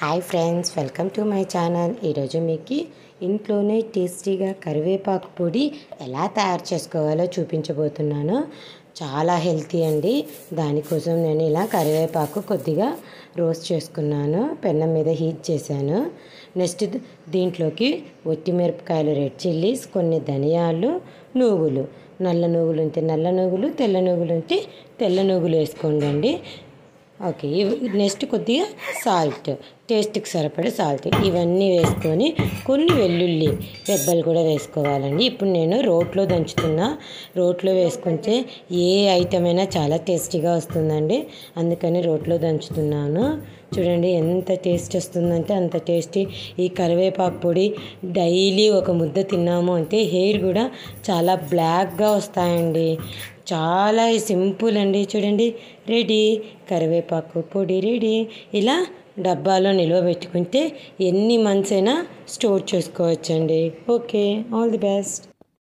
hi friends welcome to my channel ఈరోజు మీకు ఇంట్లోనే టేస్టీగా కరివేపాకు పొడి ఎలా తయారు చేసుకోవాలో చూపించబోతున్నాను చాలా హెల్తీ అండి దానికోసం నేను ఇలా కరివేపాకు కొద్దిగా రోస్ట్ చేసుకున్నాను పెన్నం మీద హీట్ చేశాను నెక్స్ట్ దీంట్లోకి ఒట్టి మిరపకాయలు రెడ్ చిల్లీస్ కొన్ని ధనియాలు నువ్వులు నల్ల నువ్వులు ఉంటే నల్ల నువ్వులు తెల్ల నువ్వులు ఉంటే తెల్ల నువ్వులు వేసుకోండి ఓకే నెక్స్ట్ కొద్దిగా సాల్ట్ టేస్ట్కి సరిపడే సాల్ట్ ఇవన్నీ వేసుకొని కొన్ని వెల్లుల్లి రెబ్బలు కూడా వేసుకోవాలండి ఇప్పుడు నేను రోట్లో దంచుతున్నా రోట్లో వేసుకుంటే ఏ ఐటమ్ అయినా చాలా టేస్టీగా వస్తుందండి అందుకని రోట్లో దంచుతున్నాను చూడండి ఎంత టేస్ట్ వస్తుందంటే అంత టేస్టీ ఈ కరివేపాకు పొడి డైలీ ఒక ముద్ద తిన్నాము అంటే హెయిర్ కూడా చాలా బ్లాక్గా వస్తాయండి చాలా సింపుల్ అండి చూడండి రెడీ కరివేపాకు పొడి రెడీ ఇలా డబ్బాలో నిల్వ పెట్టుకుంటే ఎన్ని మంత్స్ అయినా స్టోర్ చేసుకోవచ్చండి ఓకే ఆల్ ది బెస్ట్